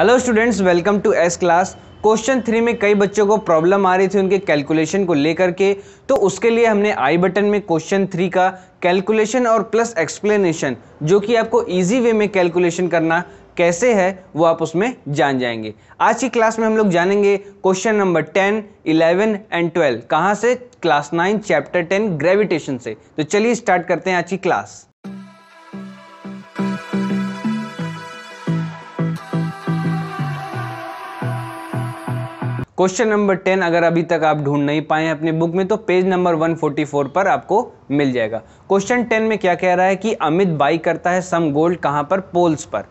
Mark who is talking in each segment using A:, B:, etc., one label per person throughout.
A: hello students welcome to S class question three में कई बच्चों को प्रॉब्लम आ रही थी उनके कैलकुलेशन को लेकर के तो उसके लिए हमने आई बटन में क्वेश्चन थ्री का कैलकुलेशन और प्लस एक्सप्लेनेशन जो कि आपको इजी वे में कैलकुलेशन करना कैसे है वो आप उसमें जान जाएंगे आज की क्लास में हम लोग जानेंगे question number ten eleven and twelve कहाँ से class nine chapter ten gravitation से तो चलिए स्टार्ट करते हैं आज की क्लास क्वेश्चन नंबर टेन अगर अभी तक आप ढूंढ नहीं पाए हैं अपनी बुक में तो पेज नंबर 144 पर आपको मिल जाएगा क्वेश्चन टेन में क्या कह रहा है कि अमित बाई करता है सम गोल्ड कहाँ पर पोल्स पर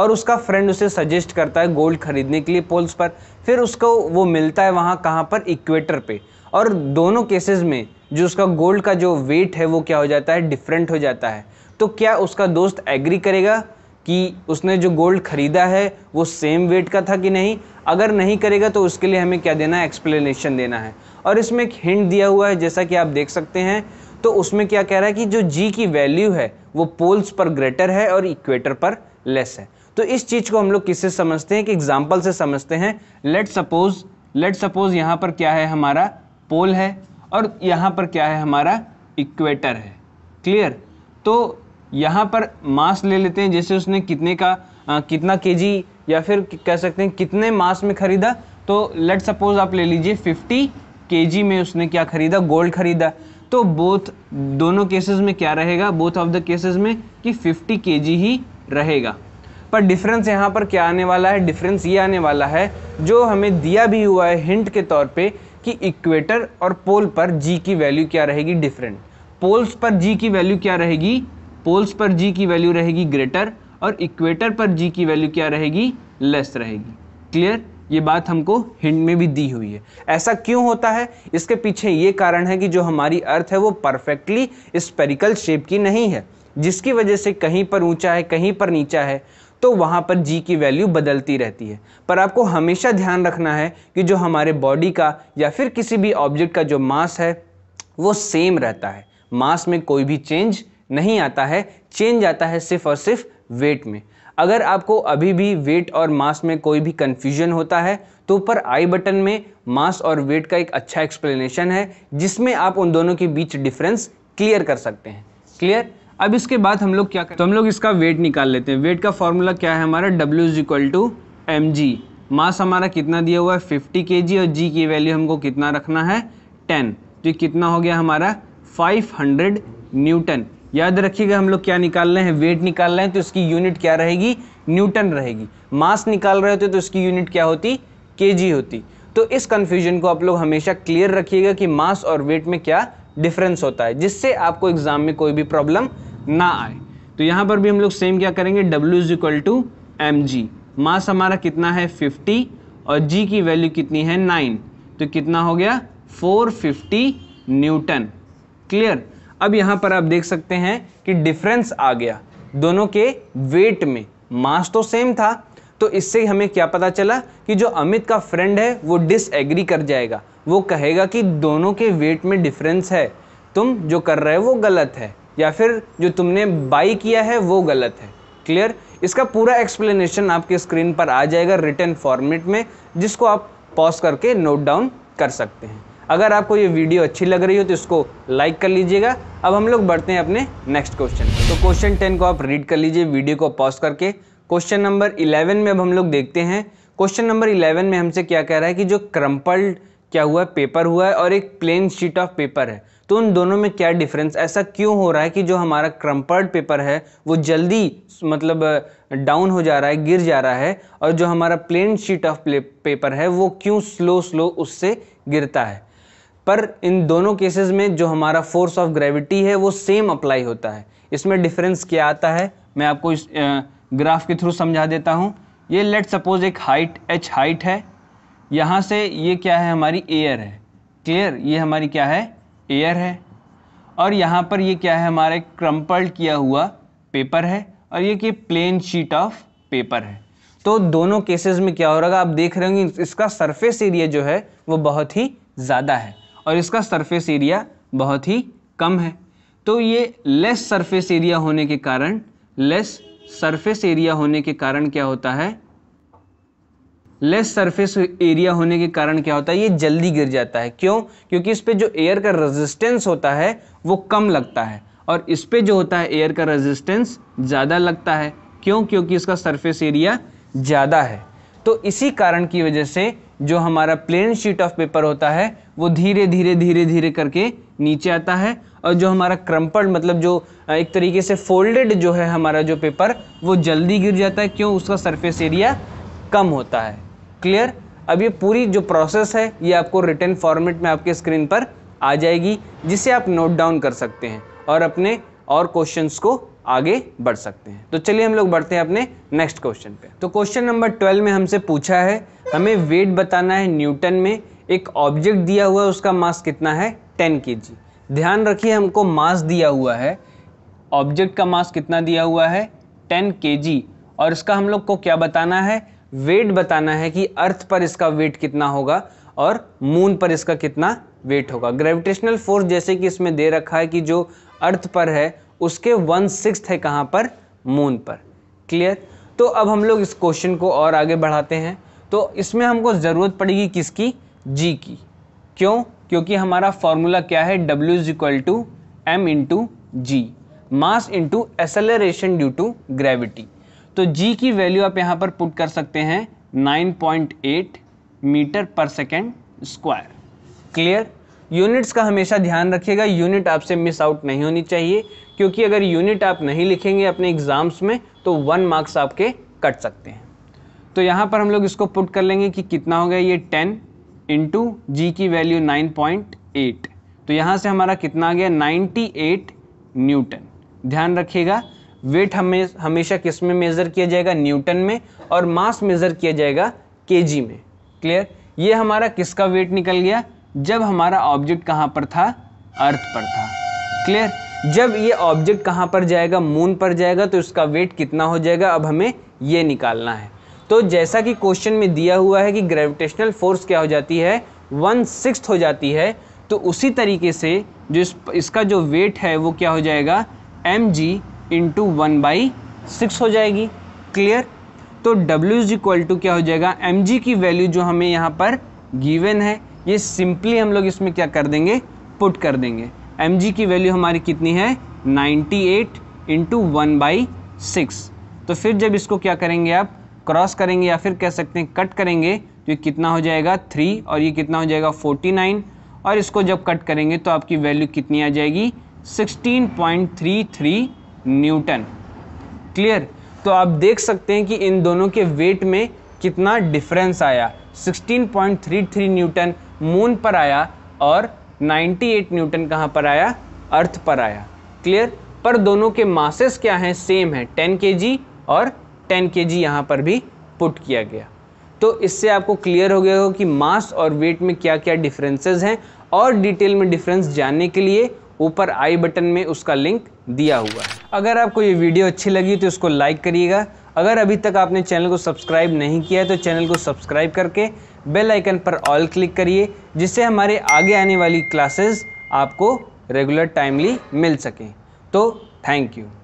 A: और उसका फ्रेंड उसे सजेस्ट करता है गोल्ड खरीदने के लिए पोल्स पर फिर उसको वो मिलता है वहाँ कहाँ पर इक्वेटर पर और दोनों केसेस में जो उसका गोल्ड का जो वेट है वो क्या हो जाता है डिफरेंट हो जाता है तो क्या उसका दोस्त एग्री करेगा कि उसने जो गोल्ड ख़रीदा है वो सेम वेट का था कि नहीं अगर नहीं करेगा तो उसके लिए हमें क्या देना है एक्सप्लेनेशन देना है और इसमें एक हिंट दिया हुआ है जैसा कि आप देख सकते हैं तो उसमें क्या कह रहा है कि जो जी की वैल्यू है वो पोल्स पर ग्रेटर है और इक्वेटर पर लेस है तो इस चीज़ को हम लोग किससे समझते हैं एक एग्जाम्पल से समझते हैं लेट सपोज लेट सपोज यहाँ पर क्या है हमारा पोल है और यहाँ पर क्या है हमारा इक्वेटर है क्लियर तो यहाँ पर मास ले लेते हैं जैसे उसने कितने का आ, कितना के या फिर कह सकते हैं कितने मास में ख़रीदा तो लेट सपोज आप ले लीजिए फिफ्टी के में उसने क्या ख़रीदा गोल्ड ख़रीदा तो बोथ दोनों केसेस में क्या रहेगा बोथ ऑफ द केसेस में कि 50 के ही रहेगा पर डिफरेंस यहाँ पर क्या आने वाला है डिफरेंस ये आने वाला है जो हमें दिया भी हुआ है हिंट के तौर पे कि इक्वेटर और पोल पर जी की वैल्यू क्या रहेगी डिफरेंट पोल्स पर जी की वैल्यू क्या रहेगी पोल्स पर जी की वैल्यू रहेगी ग्रेटर और इक्वेटर पर जी की वैल्यू क्या रहेगी लेस रहेगी क्लियर ये बात हमको हिंड में भी दी हुई है ऐसा क्यों होता है इसके पीछे ये कारण है कि जो हमारी अर्थ है वो परफेक्टली स्पेरिकल शेप की नहीं है जिसकी वजह से कहीं पर ऊंचा है कहीं पर नीचा है तो वहाँ पर जी की वैल्यू बदलती रहती है पर आपको हमेशा ध्यान रखना है कि जो हमारे बॉडी का या फिर किसी भी ऑब्जेक्ट का जो मास है वो सेम रहता है मास में कोई भी चेंज नहीं आता है चेंज आता है सिर्फ और सिर्फ वेट में अगर आपको अभी भी वेट और मास में कोई भी कन्फ्यूजन होता है तो ऊपर आई बटन में मास और वेट का एक अच्छा एक्सप्लेनेशन है जिसमें आप उन दोनों के बीच डिफरेंस क्लियर कर सकते हैं क्लियर अब इसके बाद हम लोग क्या करें तो हम लोग इसका वेट निकाल लेते हैं वेट का फॉर्मूला क्या है हमारा W is equal to M G mass हमारा कितना दिया हुआ है फिफ्टी के जी और जी की वैल्यू हमको कितना रखना है टेन तो कितना हो गया हमारा फाइव हंड्रेड न्यूटन याद रखिएगा हम लोग क्या निकाल रहे हैं वेट निकाल रहे हैं तो इसकी यूनिट क्या रहेगी न्यूटन रहेगी मास निकाल रहे होते तो इसकी यूनिट क्या होती के होती तो इस कन्फ्यूजन को आप लोग हमेशा क्लियर रखिएगा कि मास और वेट में क्या डिफरेंस होता है जिससे आपको एग्जाम में कोई भी प्रॉब्लम ना आए तो यहाँ पर भी हम लोग सेम क्या करेंगे W is equal to M G mass हमारा कितना है 50 और G की वैल्यू कितनी है 9 तो कितना हो गया 450 न्यूटन क्लियर अब यहाँ पर आप देख सकते हैं कि डिफरेंस आ गया दोनों के वेट में मास तो सेम था तो इससे हमें क्या पता चला कि जो अमित का फ्रेंड है वो डिसएग्री कर जाएगा वो कहेगा कि दोनों के वेट में डिफरेंस है तुम जो कर रहे हो वो गलत है या फिर जो तुमने बाई किया है वो गलत है क्लियर इसका पूरा एक्सप्लेनेशन आपके स्क्रीन पर आ जाएगा रिटर्न फॉर्मेट में जिसको आप पॉज करके नोट डाउन कर सकते हैं अगर आपको ये वीडियो अच्छी लग रही हो तो इसको लाइक कर लीजिएगा अब हम लोग बढ़ते हैं अपने नेक्स्ट क्वेश्चन तो क्वेश्चन टेन को आप रीड कर लीजिए वीडियो को पॉज करके क्वेश्चन नंबर इलेवन में अब हम लोग देखते हैं क्वेश्चन नंबर इलेवन में हमसे क्या कह रहा है कि जो क्रम्पल्ड क्या हुआ है पेपर हुआ है और एक प्लेन शीट ऑफ पेपर है तो उन दोनों में क्या डिफरेंस ऐसा क्यों हो रहा है कि जो हमारा क्रम्पर्ड पेपर है वो जल्दी मतलब डाउन हो जा रहा है गिर जा रहा है और जो हमारा प्लेन शीट ऑफ पेपर है वो क्यों स्लो स्लो उससे गिरता है पर इन दोनों केसेस में जो हमारा फोर्स ऑफ ग्रेविटी है वो सेम अप्लाई होता है इसमें डिफरेंस क्या आता है मैं आपको इस ग्राफ के थ्रू समझा देता हूँ ये लेट सपोज एक हाइट एच हाइट है यहाँ से ये क्या है हमारी एयर है क्लियर ये हमारी क्या है एयर है और यहाँ पर ये क्या है हमारा क्रम्पल्ड किया हुआ पेपर है और ये कि प्लेन शीट ऑफ पेपर है तो दोनों केसेस में क्या हो रहा है आप देख रहे होंगे इसका सरफेस एरिया जो है वो बहुत ही ज़्यादा है और इसका सरफेस एरिया बहुत ही कम है तो ये लेस सरफेस एरिया होने के कारण लेस सरफेस एरिया होने के कारण क्या होता है लेस सरफेस एरिया होने के कारण क्या होता है ये जल्दी गिर जाता है क्यों क्योंकि इस पर जो एयर का रेजिस्टेंस होता है वो कम लगता है और इस पर जो होता है एयर का रेजिस्टेंस ज़्यादा लगता है क्यों क्योंकि इसका सरफेस एरिया ज़्यादा है तो इसी कारण की वजह से जो हमारा प्लेन शीट ऑफ पेपर होता है वो धीरे धीरे धीरे धीरे करके नीचे आता है और जो हमारा क्रम्पर्ड मतलब जो एक तरीके से फोल्डेड जो है हमारा जो पेपर वो जल्दी गिर जाता है क्यों उसका सरफेस एरिया कम होता है क्लियर अब ये पूरी जो प्रोसेस है ये आपको रिटर्न फॉर्मेट में आपके स्क्रीन पर आ जाएगी जिसे आप नोट डाउन कर सकते हैं और अपने और क्वेश्चंस को आगे बढ़ सकते हैं तो चलिए हम लोग बढ़ते हैं अपने नेक्स्ट क्वेश्चन पे तो क्वेश्चन नंबर ट्वेल्व में हमसे पूछा है हमें वेट बताना है न्यूटन में एक ऑब्जेक्ट दिया हुआ है उसका मास कितना है टेन के ध्यान रखिए हमको मास दिया हुआ है ऑब्जेक्ट का मास कितना दिया हुआ है टेन के और इसका हम लोग को क्या बताना है वेट बताना है कि अर्थ पर इसका वेट कितना होगा और मून पर इसका कितना वेट होगा ग्रेविटेशनल फोर्स जैसे कि इसमें दे रखा है कि जो अर्थ पर है उसके वन सिक्स है कहाँ पर मून पर क्लियर तो अब हम लोग इस क्वेश्चन को और आगे बढ़ाते हैं तो इसमें हमको ज़रूरत पड़ेगी किसकी जी की क्यों क्योंकि हमारा फॉर्मूला क्या है W is equal to M into G mass into acceleration due to gravity तो जी की वैल्यू आप यहाँ पर पुट कर सकते हैं 9.8 मीटर पर सेकेंड स्क्वायर क्लियर यूनिट्स का हमेशा ध्यान रखिएगा यूनिट आपसे मिस आउट नहीं होनी चाहिए क्योंकि अगर यूनिट आप नहीं लिखेंगे अपने एग्ज़ाम्स में तो वन मार्क्स आपके कट सकते हैं तो यहाँ पर हम लोग इसको पुट कर लेंगे कि कितना हो गया ये टेन इंटू जी की वैल्यू 9.8 तो यहाँ से हमारा कितना आ गया 98 न्यूटन ध्यान रखिएगा वेट हमें हमेशा किस में मेज़र किया जाएगा न्यूटन में और मास मेज़र किया जाएगा के में क्लियर ये हमारा किसका वेट निकल गया जब हमारा ऑब्जेक्ट कहाँ पर था अर्थ पर था क्लियर जब ये ऑब्जेक्ट कहाँ पर जाएगा मून पर जाएगा तो इसका वेट कितना हो जाएगा अब हमें ये निकालना है तो जैसा कि क्वेश्चन में दिया हुआ है कि ग्रेविटेशनल फोर्स क्या हो जाती है वन सिक्स हो जाती है तो उसी तरीके से जो इस, इसका जो वेट है वो क्या हो जाएगा M G into one by six हो जाएगी क्लियर तो डब्ल्यू इज इक्वल टू क्या हो जाएगा एम जी की वैल्यू जो हमें यहाँ पर गिवन है ये सिंपली हम लोग इसमें क्या कर देंगे पुट कर देंगे एम जी की वैल्यू हमारी कितनी है ninety eight into one by six तो फिर जब इसको क्या करेंगे आप क्रॉस करेंगे या फिर कह सकते हैं कट करेंगे तो ये कितना हो जाएगा थ्री और ये कितना हो जाएगा फोर्टी नाइन और इसको जब कट करेंगे तो आपकी वैल्यू कितनी आ जाएगी sixteen point three three newton clear तो आप देख सकते हैं कि इन दोनों के वेट में कितना डिफरेंस आया sixteen point three three newton moon पर आया और नाइन्टी एट न्यूटन कहाँ पर आया अर्थ पर आया क्लियर पर दोनों के मासेस क्या हैं सेम है टेन के और टेन के जी यहाँ पर भी पुट किया गया तो इससे आपको क्लियर हो गया हो कि मास और वेट में क्या क्या डिफरेंसेस हैं और डिटेल में डिफरेंस जानने के लिए ऊपर आई बटन में उसका लिंक दिया हुआ है अगर आपको ये वीडियो अच्छी लगी तो इसको लाइक करिएगा अगर अभी तक आपने चैनल को सब्सक्राइब नहीं किया है तो चैनल को सब्सक्राइब करके बेल आइकन पर ऑल क्लिक करिए जिससे हमारे आगे आने वाली क्लासेस आपको रेगुलर टाइमली मिल सकें तो थैंक यू